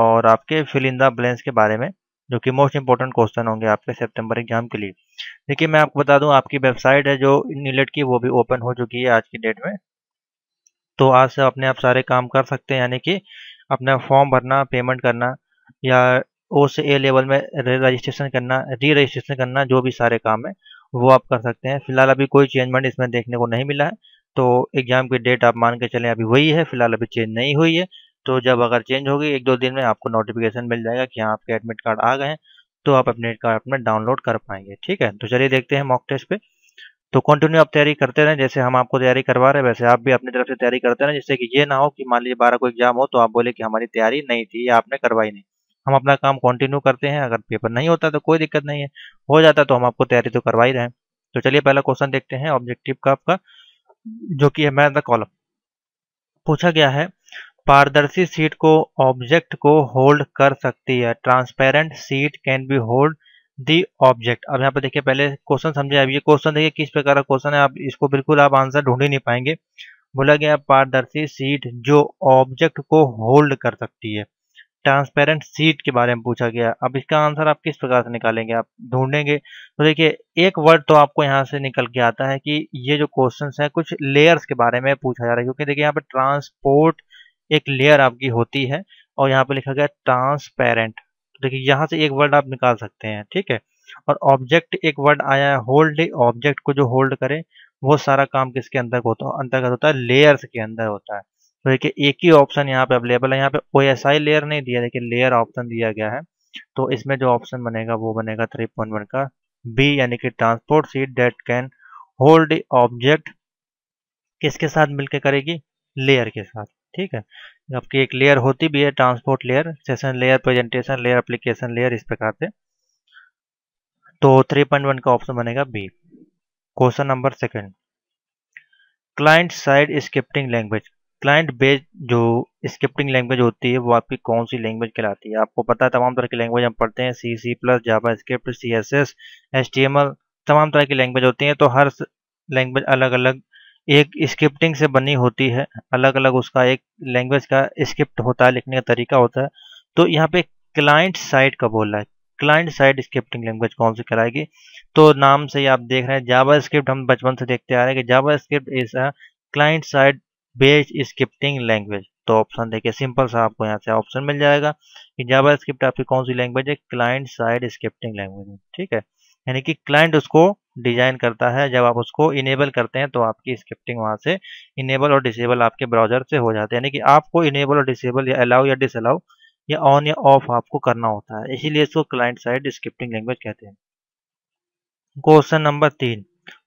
और आपके फिल इन द के बारे में जो कि मोस्ट इंपॉर्टेंट क्वेश्चन होंगे आपके सितंबर एग्जाम के लिए देखिए मैं आपको बता दूं आपकी वेबसाइट है जो नीलेट की वो भी ओपन हो चुकी है आज की डेट में तो आज से अपने आप सारे काम कर सकते हैं यानी कि अपना फॉर्म भरना पेमेंट करना या ओ से ए लेवल में रजिस्ट्रेशन करना री रजिस्ट्रेशन करना जो भी सारे काम है वो आप कर सकते हैं फिलहाल अभी कोई चेंजमेंट इसमें देखने को नहीं मिला है तो एग्ज़ाम की डेट आप मान के चलें अभी वही है फिलहाल अभी चेंज नहीं हुई है तो जब अगर चेंज होगी एक दो दिन में आपको नोटिफिकेशन मिल जाएगा कि हाँ आपके एडमिट कार्ड आ गए हैं तो आप अपने कार्ड अपने डाउनलोड कर पाएंगे ठीक है तो चलिए देखते हैं मॉक टेस्ट पे तो कंटिन्यू आप तैयारी करते रहें जैसे हम आपको तैयारी करवा रहे हैं वैसे आप भी अपनी तरफ से तैयारी करते रहें जिससे कि ये ना हो कि मान लीजिए बारह को एग्जाम हो तो आप बोले कि हमारी तैयारी नहीं थी या आपने करवाई नहीं हम अपना काम कंटिन्यू करते हैं अगर पेपर नहीं होता तो कोई दिक्कत नहीं है हो जाता तो हम आपको तैयारी तो करवा ही रहे हैं तो चलिए पहला क्वेश्चन देखते हैं ऑब्जेक्टिव का आपका जो कि है मैथ द कॉलम पूछा गया है पारदर्शी सीट को ऑब्जेक्ट को होल्ड कर सकती है transparent sheet can be hold the object अब यहाँ पर देखिए पहले क्वेश्चन समझे अब ये क्वेश्चन देखिए किस प्रकार का क्वेश्चन है आप इसको बिल्कुल आप आंसर ढूंढ ही नहीं पाएंगे बोला गया पारदर्शी सीट जो ऑब्जेक्ट को होल्ड कर सकती है ट्रांसपेरेंट सीट के बारे में पूछा गया अब इसका आंसर आप किस प्रकार से निकालेंगे आप ढूंढेंगे तो देखिए एक वर्ड तो आपको यहाँ से निकल के आता है कि ये जो क्वेश्चन है कुछ लेयर्स के बारे में पूछा जा रहा है क्योंकि देखिए यहाँ पे ट्रांसपोर्ट एक लेयर आपकी होती है और यहाँ पे लिखा गया ट्रांसपेरेंट तो देखिये यहाँ से एक वर्ड आप निकाल सकते हैं ठीक है और ऑब्जेक्ट एक वर्ड आया है होल्ड ऑब्जेक्ट को जो होल्ड करे वो सारा काम किसके अंदर होता है अंतर्गत होता है लेयर्स के अंदर होता है तो देखिए एक ही ऑप्शन यहाँ पे अवेलेबल है यहाँ पे ओ एस आई लेयर नहीं दिया देखिए लेयर ऑप्शन दिया गया है तो इसमें जो ऑप्शन बनेगा वो बनेगा थ्री पॉइंट वन का बी यानी कि transport sheet that can hold object किसके साथ मिलकर करेगी लेयर के साथ ठीक है आपकी एक लेयर होती भी है transport layer session layer presentation layer application layer इस प्रकार से तो थ्री पॉइंट वन का ऑप्शन बनेगा B question number second client side scripting language client based जो स्क्रिप्टिंग लैंग्वेज होती है वो आपकी कौन सी लैंग्वेज कहलाती है आपको पता है तमाम तरह की लैंग्वेज हम पढ़ते हैं C C plus JavaScript C S S S T M L तमाम तरह की लैंग्वेज होती हैं तो हर लैंग्वेज अलग अलग एक स्क्रिप्टिंग से बनी होती है अलग अलग उसका एक लैंग्वेज का स्क्रिप्ट होता है लिखने का तरीका होता है तो यहाँ पे क्लाइंट साइड का बोल रहा है क्लाइंट साइड स्क्रिप्टिंग लैंग्वेज कौन सी कराएगी तो नाम से ही आप देख रहे हैं जावा स्क्रिप्ट हम बचपन से देखते आ रहे हैं कि JavaScript is a client side base scripting language तो ऑप्शन देखिए सिंपल सा आपको यहाँ से ऑप्शन मिल जाएगा कि जावा स्क्रिप्ट आपकी कौन सी लैंग्वेज है क्लाइंट साइड स्क्रिप्टिंग लैंग्वेज ठीक है यानी कि क्लाइंट उसको डिजाइन करता है जब आप उसको इनेबल करते हैं तो आपकी स्क्रिप्टिंग वहां से इनेबल और डिसेबल आपके ब्राउजर से हो जाते हैं यानी कि आपको इनेबल और डिसेबल या अलाउ या डिसअलाउ या ऑन या ऑफ आपको करना होता है इसीलिए इसको क्लाइंट साइड स्क्रिप्टिंग लैंग्वेज कहते हैं क्वेश्चन नंबर तीन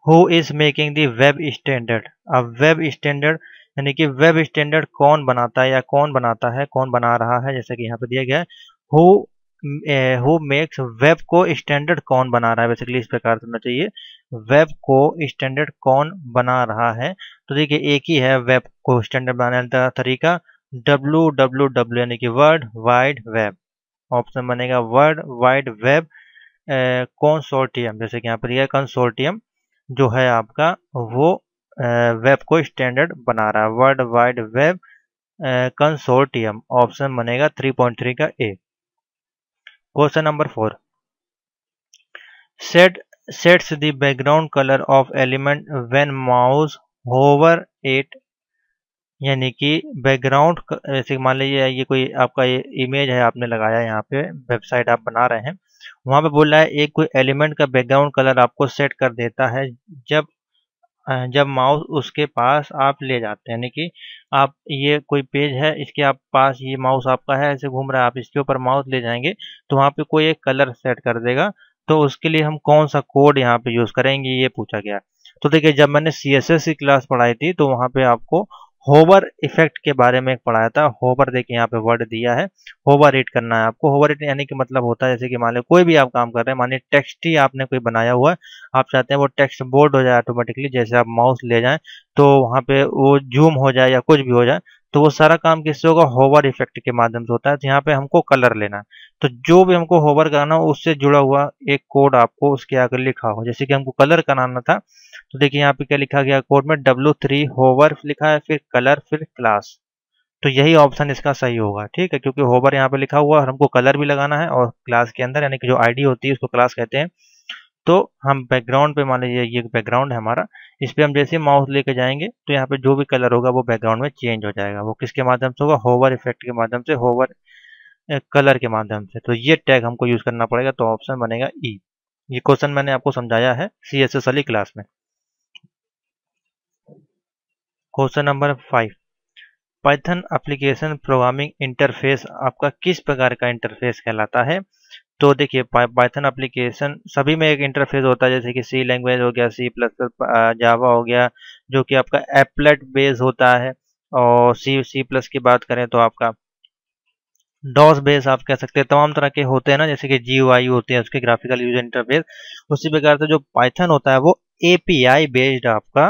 who is making the web standard अब वेब स्टैंडर्ड यानी कि वेब स्टैंडर्ड कौन बनाता है या कौन बनाता है कौन बना रहा है जैसे कि यहाँ पे दिया गया है हु मेक्स वेब को स्टैंडर्ड कौन बना रहा है बेसिकली इस प्रकार से होना चाहिए वेब को स्टैंडर्ड कौन बना रहा है तो देखिए एक ही है वेब को स्टैंडर्ड बनाने का तरीका डब्ल्यू डब्ल्यू डब्ल्यू यानी कि वर्ल्ड वाइड वेब ऑप्शन बनेगा वर्ल्ड वाइड वेब कॉन्सोर्टियम जैसे कि यहाँ पर दिया कंसोर्टियम जो है आपका वो वेब को स्टैंडर्ड बना रहा है world wide web consortium option बनेगा 3.3 का A question number four set sets the background colour of element when mouse hover it यानी कि बैकग्राउंड जैसे मान लीजिए ये कोई आपका ये इमेज है आपने लगाया यहाँ पे वेबसाइट आप बना रहे हैं वहां पे बोल रहा है एक कोई एलिमेंट का बैकग्राउंड कलर आपको सेट कर देता है जब जब माउस उसके पास आप ले जाते हैं यानी कि आप ये कोई पेज है इसके आप पास ये माउस आपका है ऐसे घूम रहा है आप इसके ऊपर माउस ले जाएंगे तो वहाँ पे कोई एक कलर सेट कर देगा तो उसके लिए हम कौन सा कोड यहाँ पे यूज़ करेंगे ये पूछा गया तो देखिए जब मैंने सी एस एस की क्लास पढ़ाई थी तो वहाँ पे आपको होवर इफेक्ट के बारे में एक पढ़ाया था होवर देखिए यहाँ पे वर्ड दिया है होवर रीड करना है आपको होवर रीड यानी कि मतलब होता है जैसे कि मान लो कोई भी आप काम कर रहे हैं मानिए टेक्स्ट ही आपने कोई बनाया हुआ है आप चाहते हैं वो टेक्स्ट बोर्ड हो जाए ऑटोमेटिकली जैसे आप माउस ले जाएं तो वहाँ पे वो जूम हो जाए या कुछ भी हो जाए तो वो सारा काम किससे होगा होवर इफेक्ट के माध्यम से होता है तो यहाँ पे हमको कलर लेना है तो जो भी हमको होवर कराना हो उससे जुड़ा हुआ एक कोड आपको उसके आगे लिखा हो जैसे कि हमको कलर कराना था तो देखिए यहाँ पे क्या लिखा गया कोड में डब्ल्यू थ्री होवर लिखा है फिर कलर फिर क्लास तो यही ऑप्शन इसका सही होगा ठीक है क्योंकि होवर यहाँ पे लिखा हुआ और हमको कलर भी लगाना है और क्लास के अंदर यानी कि जो आईडी होती है उसको क्लास कहते हैं तो हम बैकग्राउंड पे मान लीजिए ये बैकग्राउंड है हमारा इस पर हम जैसे माउस लेके जाएंगे तो यहाँ पे जो भी कलर होगा वो बैकग्राउंड में चेंज हो जाएगा वो किसके माध्यम से होगा होवर इफेक्ट के माध्यम से होवर कलर के माध्यम से तो ये टैग हमको यूज करना पड़ेगा तो ऑप्शन बनेगा ई e। ये क्वेश्चन मैंने आपको समझाया है सी एस एस अली क्लास में question number five Python application programming interface आपका किस प्रकार का इंटरफेस कहलाता है तो देखिए पाइथन एप्लीकेशन सभी में एक इंटरफेस होता है जैसे कि सी लैंग्वेज हो गया सी प्लस प्लस जावा हो गया जो कि आपका एप्लेट बेस होता है और सी सी प्लस की बात करें तो आपका डॉस बेस आप कह सकते हैं तमाम तरह के होते हैं ना जैसे कि जी होते हैं उसके ग्राफिकल यूजर इंटरफेस उसी प्रकार से जो पाइथन होता है वो आई बेस्ड आपका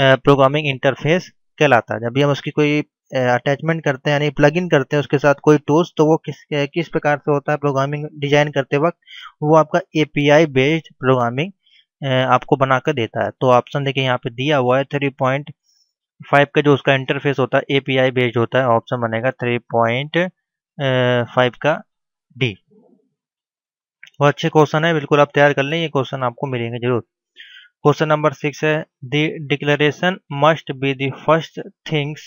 प्रोग्रामिंग इंटरफेस कहलाता है जब भी हम उसकी कोई अटैचमेंट करते हैं यानी प्लग इन करते हैं उसके साथ कोई टूल्स तो वो किस किस प्रकार से होता है प्रोग्रामिंग डिजाइन करते वक्त वो आपका एपीआई बेस्ड प्रोग्रामिंग आपको बनाकर देता है तो ऑप्शन देखिए यहाँ पे दिया हुआ है थ्री पॉइंट फाइव का जो उसका इंटरफेस होता है एपीआई बेस्ड होता है ऑप्शन बनेगा थ्री पॉइंट फाइव का डी बहुत अच्छे क्वेश्चन है बिल्कुल आप तैयार कर लें ये क्वेश्चन आपको मिलेंगे जरूर क्वेश्चन नंबर सिक्स है the declaration must be the first things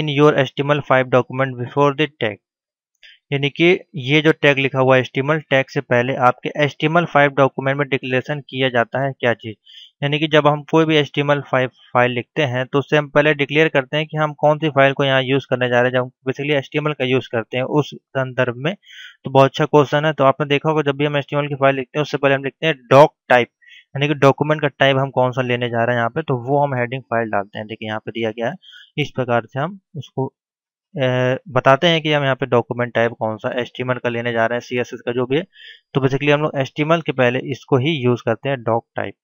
in your HTML five document before the tag यानी कि ये जो टैग लिखा हुआ है एस्टिमल टैग से पहले आपके एस्टिमल फाइव डॉक्यूमेंट में डिक्लेरेशन किया जाता है क्या चीज़ यानी कि जब हम कोई भी एस्टिमल फाइव फाइल लिखते हैं तो उससे हम पहले डिक्लेयर करते हैं कि हम कौन सी फाइल को यहाँ यूज़ करने जा रहे हैं जब हम बेसिकली एस्टिमल का यूज़ करते हैं उस संदर्भ में तो बहुत अच्छा क्वेश्चन है तो आपने देखा होगा जब भी हम एस्टिमल की फाइल लिखते हैं उससे पहले हम लिखते हैं डॉक टाइप यानी कि डॉक्यूमेंट का टाइप हम कौन सा लेने जा रहे हैं यहाँ पे तो वो हम हेडिंग फाइल डालते हैं देखिए यहाँ पे दिया गया है इस प्रकार से हम उसको ए, बताते हैं कि हम यहाँ पे डॉक्यूमेंट टाइप कौन सा एस्टिमल का लेने जा रहे हैं सीएसएस का जो भी है तो बेसिकली हम लोग एस्टिमल के पहले इसको ही यूज़ करते हैं डॉक टाइप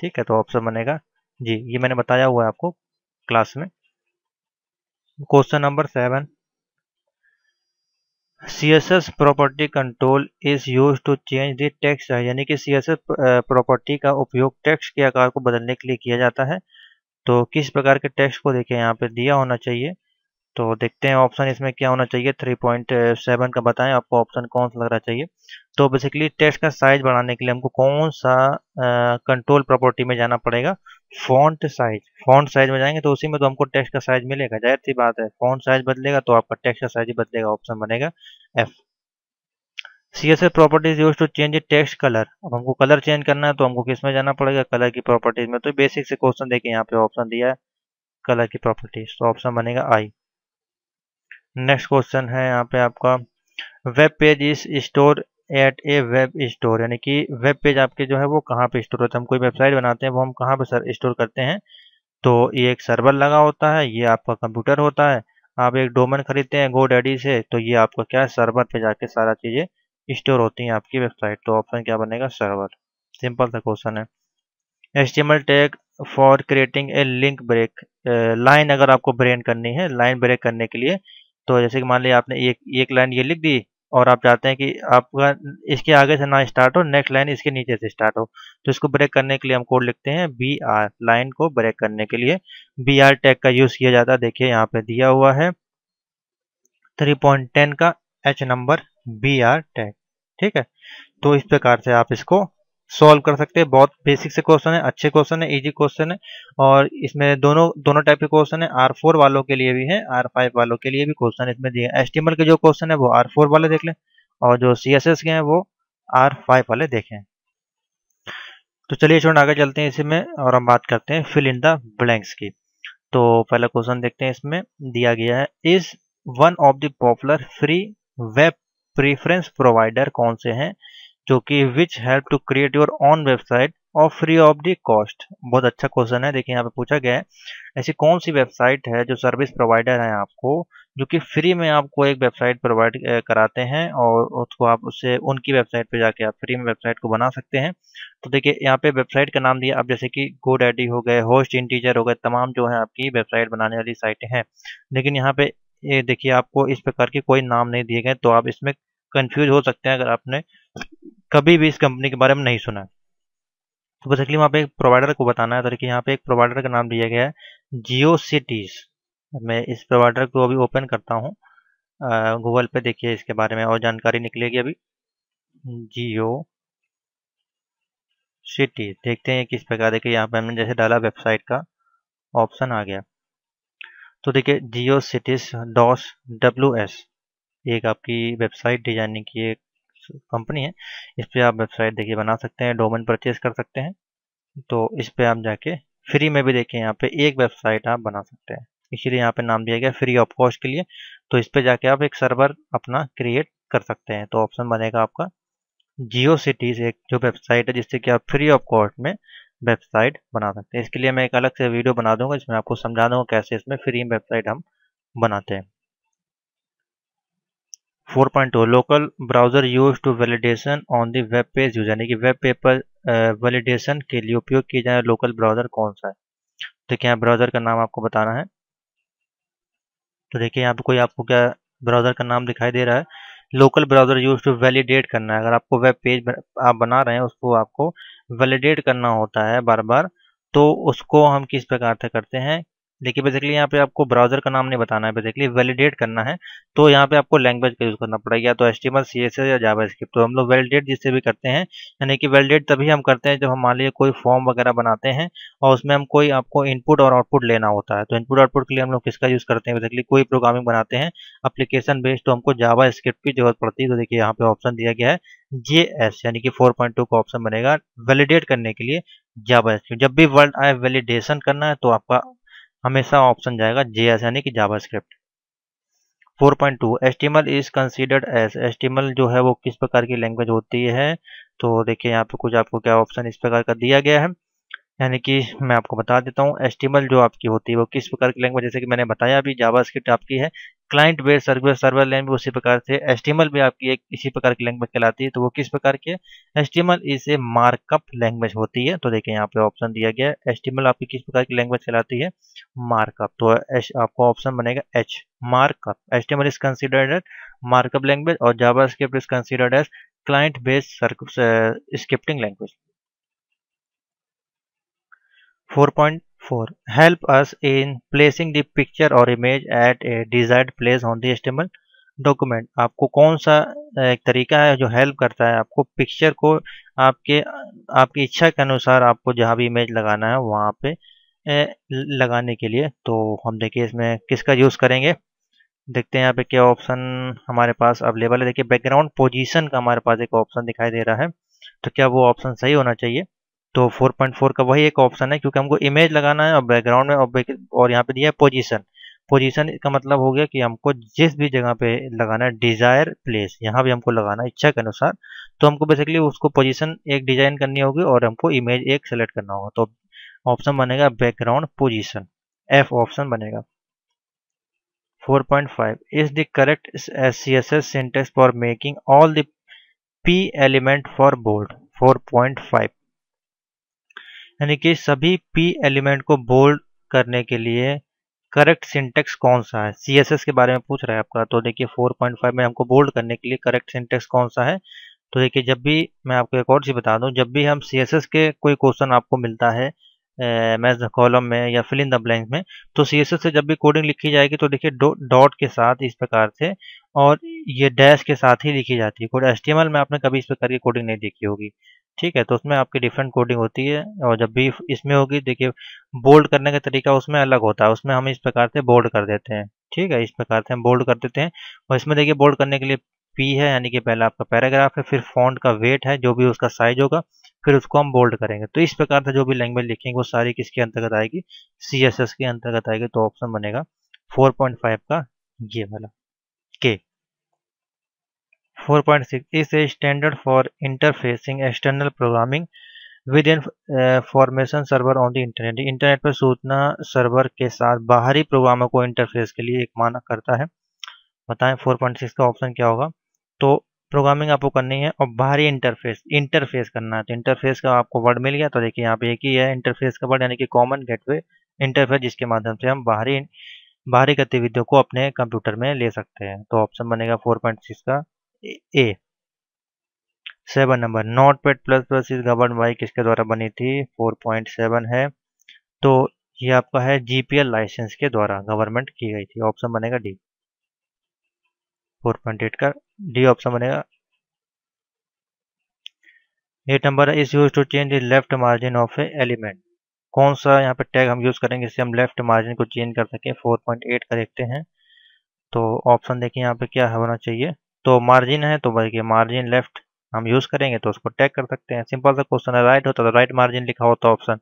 ठीक है तो ऑप्शन बनेगा जी ये मैंने बताया हुआ है आपको क्लास में question number seven CSS property control is use to change the text यानी कि CSS प्रॉपर्टी का उपयोग टेक्स्ट के आकार को बदलने के लिए किया जाता है तो किस प्रकार के टेक्स्ट को देखिए यहाँ पे दिया होना चाहिए तो देखते हैं ऑप्शन इसमें क्या होना चाहिए 3.7 का बताएं आपको ऑप्शन कौन सा लग रहा चाहिए तो बेसिकली टेक्स्ट का साइज बढ़ाने के लिए हमको कौन सा कंट्रोल प्रॉपर्टी में जाना पड़ेगा फॉन्ट साइज फॉन्ट साइज में जाएंगे तो उसी में तो हमको टेक्स्ट का साइज मिलेगा जाहिर सी बात है फॉन्ट साइज बदलेगा तो आपका टेक्स्ट का साइज बदलेगा ऑप्शन बनेगा F C S S properties use to change text colour अब हमको कलर चेंज करना है तो हमको किस में जाना पड़ेगा कलर की प्रॉपर्टीज में तो बेसिक से क्वेश्चन देखिए यहाँ पे ऑप्शन दिया है कलर की प्रॉपर्टीज तो ऑप्शन बनेगा आई नेक्स्ट क्वेश्चन है यहाँ पे आपका web page is store at a web store यानी कि वेब पेज आपके जो है वो कहाँ पे स्टोर होते हैं हम कोई वेबसाइट बनाते हैं वो हम कहाँ पे सर स्टोर करते हैं तो ये एक सर्वर लगा होता है ये आपका कंप्यूटर होता है आप एक डोमन खरीदते हैं गो डैडी से तो ये आपका क्या है सर्वर पे जाके सारा चीज़ें स्टोर होती हैं आपकी वेबसाइट तो ऑप्शन क्या बनेगा सर्वर सिंपल सा क्वेश्चन है H tag for creating a link break line अगर आपको ब्रेन करनी है लाइन ब्रेक करने के लिए तो जैसे कि मान लीजिए आपने एक एक लाइन ये लिख दी और आप चाहते हैं कि आपका इसके आगे से ना स्टार्ट हो नेक्स्ट लाइन इसके नीचे से स्टार्ट हो तो इसको ब्रेक करने के लिए हम कोड लिखते हैं बी आर लाइन को ब्रेक करने के लिए बी आर टैग का यूज़ किया जाता है देखिए यहाँ पे दिया हुआ है 3.10 का H number B R tag ठीक है तो इस प्रकार से आप इसको सॉल्व कर सकते हैं बहुत बेसिक से क्वेश्चन है अच्छे क्वेश्चन है इजी क्वेश्चन है और इसमें दोनों दोनों टाइप के क्वेश्चन है आर फोर वालों के लिए भी है आर फाइव वालों के लिए भी क्वेश्चन इसमें दिए एस के जो क्वेश्चन है वो आर फोर वाले देख लें और जो सी एस एस के हैं वो आर फाइव वाले देखें तो चलिए छोड़ आगे चलते हैं इसी में और हम बात करते हैं फिल इन द ब्लैंक्स की तो पहला क्वेश्चन देखते हैं इसमें दिया गया है is one of the popular free web preference provider कौन से हैं जो कि which help to create your own website और फ्री ऑफ दी कॉस्ट बहुत अच्छा क्वेश्चन है देखिए यहाँ पे पूछा गया है ऐसी कौन सी वेबसाइट है जो सर्विस प्रोवाइडर है आपको जो कि फ्री में आपको एक वेबसाइट प्रोवाइड कराते हैं और उसको आप उससे उनकी वेबसाइट पे जाके आप फ्री में वेबसाइट को बना सकते हैं तो देखिए यहाँ पे वेबसाइट का नाम दिया आप जैसे कि गो डैडी हो गए होस्ट इंटीजर हो गए तमाम जो है आपकी वेबसाइट बनाने वाली साइटें हैं लेकिन यहाँ पे ये देखिए आपको इस प्रकार के कोई नाम नहीं दिए गए तो आप इसमें कन्फ्यूज हो सकते हैं अगर आपने कभी भी इस कंपनी के बारे में नहीं सुना तो बेसिकली वहाँ पे एक प्रोवाइडर को बताना है तो देखिए यहाँ पे एक प्रोवाइडर का नाम दिया गया है जियो सिटीज मैं इस प्रोवाइडर को अभी ओपन करता हूँ गूगल पे देखिए इसके बारे में और जानकारी निकलेगी अभी जियो सिटी देखते हैं किस प्रकार देखिए यहाँ पे हमने जैसे डाला वेबसाइट का ऑप्शन आ गया तो देखिए GeoCities dos W S एक आपकी वेबसाइट डिजाइनिंग की एक कंपनी है इस पर आप वेबसाइट देखिए बना सकते हैं डोमेन परचेज कर सकते हैं तो इस पर आप जाके फ्री में भी देखिए यहाँ पे एक वेबसाइट आप बना सकते हैं इसीलिए यहाँ पे नाम दिया गया फ्री ऑफ कॉस्ट के लिए तो इस पर जाके आप एक सर्वर अपना क्रिएट कर सकते हैं तो ऑप्शन बनेगा आपका जियो सिटीज़ एक जो वेबसाइट है जिससे कि आप फ्री ऑफ कॉस्ट में वेबसाइट बना सकते हैं इसके लिए मैं एक अलग से वीडियो बना दूंगा जिसमें आपको समझा दूंगा कैसे इसमें फ्री वेबसाइट हम बनाते हैं 4.0 local browser use to validation on the web page use यानी कि वेब पेपर वैलिडेशन के लिए उपयोग किया जाने लोकल ब्राउजर कौन सा है देखिए यहाँ ब्राउजर का नाम आपको बताना है तो देखिए यहाँ पे कोई आपको क्या ब्राउजर का नाम दिखाई दे रहा है local browser use to validate करना है अगर आपको वेब पेज आप बना रहे हैं उसको आपको वैलिडेट करना होता है बार बार तो उसको हम किस प्रकार से करते हैं देखिए बेसिकली यहाँ पे आपको ब्राउजर का नाम नहीं बताना है बेसिकली वैलिडेट करना है तो यहाँ पे आपको लैंग्वेज का यूज़ करना पड़ेगा तो S T M C S या जावा स्क्रिप्ट तो हम लोग वैलिडेट जिससे भी करते हैं यानी कि वैलिडेट तभी हम करते हैं जब हम मान लीजिए कोई फॉर्म वगैरह बनाते हैं और उसमें हम कोई आपको इनपुट और आउटपुट लेना होता है तो इनपुट आउटपुट के लिए हम लोग किसका यूज़ करते हैं बेसिकली कोई प्रोग्रामिंग बनाते हैं अपलीकेशन बेस्ड तो हमको जावा स्क्रिप्ट की जरूरत पड़ती है तो देखिए यहाँ पे ऑप्शन दिया गया है जे एस यानी कि टू का ऑप्शन बनेगा वैलिडेट करने के लिए जावा स्क्रिप्ट जब भी वर्ड आए वैलिडेशन करना है तो आपका हमेशा ऑप्शन जाएगा जे एस यानी कि JavaScript four point two S T is considered S S जो है वो किस प्रकार की लैंग्वेज होती है तो देखिए यहाँ पे कुछ आपको क्या ऑप्शन इस प्रकार का दिया गया है यानी कि मैं आपको बता देता हूँ एस्टिमल जो आपकी होती है वो किस प्रकार की लैंग्वेज जैसे कि मैंने बताया अभी जावा स्क्रिप्ट आपकी है client base server server language भी उसी प्रकार से एस्टिमल भी आपकी एक इसी प्रकार की लैंग्वेज कहलाती है तो वो किस प्रकार की है HTML is a markup language होती है तो देखिए यहाँ पे ऑप्शन दिया गया है एस्टिमल आपकी किस प्रकार की लैंग्वेज कहलाती है मार्कअप तो आपको ऑप्शन बनेगा H markup HTML is considered as markup language और JavaScript is considered as client based scripting language 4.4 Help us in placing the picture or image at a desired place on the HTML document आपको कौन सा एक तरीका है जो help करता है आपको पिक्चर को आपके आपकी इच्छा के अनुसार आपको जहाँ भी इमेज लगाना है वहाँ पे लगाने के लिए तो हम देखिए इसमें किसका यूज़ करेंगे देखते हैं यहाँ पे क्या ऑप्शन हमारे पास अवेलेबल है देखिए बैकग्राउंड पोजीशन का हमारे पास एक ऑप्शन दिखाई दे रहा है तो क्या वो ऑप्शन सही होना चाहिए तो 4.4 का वही एक ऑप्शन है क्योंकि हमको इमेज लगाना है और बैकग्राउंड में और, यहाँ पे दिया है पोजिशन पोजिशन का मतलब हो गया कि हमको जिस भी जगह पे लगाना है डिजायर प्लेस यहाँ भी हमको लगाना है इच्छा के अनुसार तो हमको बेसिकली उसको पोजिशन एक डिजाइन करनी होगी और हमको इमेज एक सेलेक्ट करना होगा तो ऑप्शन बनेगा बैकग्राउंड पोजिशन एफ ऑप्शन बनेगा 4.5 is S correct CSS syntax for making all element for element four point 4.5 यानी कि सभी पी एलिमेंट को बोल्ड करने के लिए करेक्ट सिंटेक्स कौन सा है सी एस एस के बारे में पूछ रहा है आपका तो देखिए 4.5 में हमको बोल्ड करने के लिए करेक्ट सिंटेक्स कौन सा है तो देखिए जब भी मैं आपको एक और चीज़ बता दूं जब भी हम सी एस एस के कोई क्वेश्चन आपको मिलता है मैथ कॉलम में या फिल इन द ब्लैंक में तो सी एस एस से जब भी कोडिंग लिखी जाएगी तो देखिए डॉट के साथ इस प्रकार से और ये डैश के साथ ही लिखी जाती है कोड एस में आपने कभी इस पर करके कोडिंग नहीं देखी होगी ठीक है तो उसमें आपकी डिफरेंट कोडिंग होती है और जब भी इसमें होगी देखिए बोल्ड करने का तरीका उसमें अलग होता है उसमें हम इस प्रकार से बोल्ड कर देते हैं ठीक है इस प्रकार से हम बोल्ड कर देते हैं और इसमें देखिए बोल्ड करने के लिए पी है यानी कि पहला आपका पैराग्राफ है फिर फॉन्ट का वेट है जो भी उसका साइज होगा फिर उसको हम बोल्ड करेंगे तो इस प्रकार से जो भी लैंग्वेज लिखेंगे वो सारी किसके अंतर्गत आएगी सी के अंतर्गत आएगी तो ऑप्शन बनेगा फोर का ये वाला के 4.6 is a standard for interfacing external programming with formation server on the internet internet पर सूचना सर्वर के साथ बाहरी प्रोग्रामों को इंटरफेस के लिए एक माना करता है बताएं 4.6 का ऑप्शन क्या होगा तो प्रोग्रामिंग आपको करनी है और बाहरी इंटरफेस इंटरफेस करना है तो इंटरफेस का आपको वर्ड मिल गया तो देखिए यहाँ पे एक ही है इंटरफेस का वर्ड यानी कि कॉमन गेटवे इंटरफेस जिसके माध्यम से हम बाहरी बाहरी गतिविधियों को अपने कंप्यूटर में ले सकते हैं तो ऑप्शन बनेगा 4.6 का A seven number notepad plus plus is govern by किसके द्वारा बनी थी फोर पॉइंट सेवन है तो ये आपका है जीपीएल लाइसेंस के द्वारा गवर्नमेंट की गई थी ऑप्शन बनेगा डी फोर पॉइंट एट का डी ऑप्शन बनेगा eight number is use to change left margin of a element कौन सा यहाँ पे टैग हम यूज करेंगे इससे हम लेफ्ट मार्जिन को चेंज कर सकें फोर पॉइंट एट का देखते हैं तो ऑप्शन देखिए यहाँ पे क्या होना चाहिए तो मार्जिन है तो भाई मार्जिन लेफ्ट हम यूज करेंगे तो उसको टैग कर सकते हैं सिंपल सा क्वेश्चन है राइट होता तो राइट मार्जिन लिखा होता ऑप्शन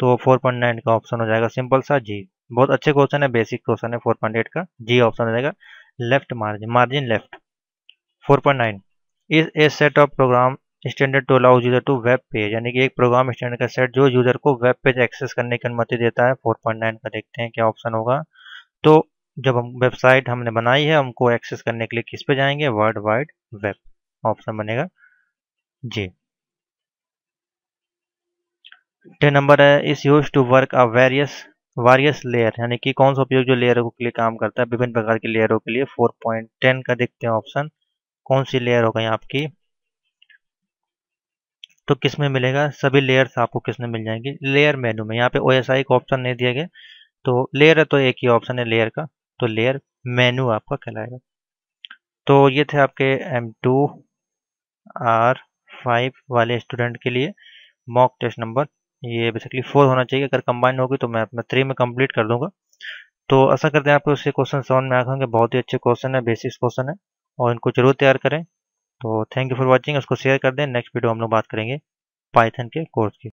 तो 4.9 का ऑप्शन हो जाएगा सिंपल सा जी बहुत अच्छे क्वेश्चन है बेसिक क्वेश्चन है 4.8 का जी ऑप्शन हो जाएगा left margin margin left 4.9 is a set of program standard to allow user to web page यानी कि एक प्रोग्राम स्टैंडर्ड का सेट जो यूजर को वेब पेज एक्सेस करने की अनुमति देता है 4.9 का देखते हैं क्या ऑप्शन होगा तो जब हम वेबसाइट हमने बनाई है हमको एक्सेस करने के लिए किस पे जाएंगे वर्ल्ड वाइड वेब ऑप्शन बनेगा जी टेन नंबर है is use to work a various various layer यानी कि कौन सा उपयोग जो लेयरों के लिए काम करता है विभिन्न प्रकार के लेयरों के लिए 4.10 का देखते हैं ऑप्शन कौन सी लेयर हो गई आपकी तो किस में मिलेगा सभी लेयर्स आपको किस में मिल जाएंगे लेयर मेनू में यहाँ पे ओ का ऑप्शन नहीं दिया गया तो लेयर है तो एक ही ऑप्शन है लेयर का तो लेयर मेनू आपका कहलाएगा तो ये थे आपके एम टू आर फाइव वाले स्टूडेंट के लिए मॉक टेस्ट नंबर ये बेसिकली फोर होना चाहिए अगर कंबाइन होगी तो मैं अपना थ्री में कंप्लीट कर दूंगा तो ऐसा करते हैं आपको उससे क्वेश्चन समझ में आ बहुत ही अच्छे क्वेश्चन है बेसिक्स क्वेश्चन है और इनको जरूर तैयार करें तो थैंक यू फॉर वॉचिंग उसको शेयर कर दें नेक्स्ट वीडियो हम लोग बात करेंगे पाइथन के कोर्स की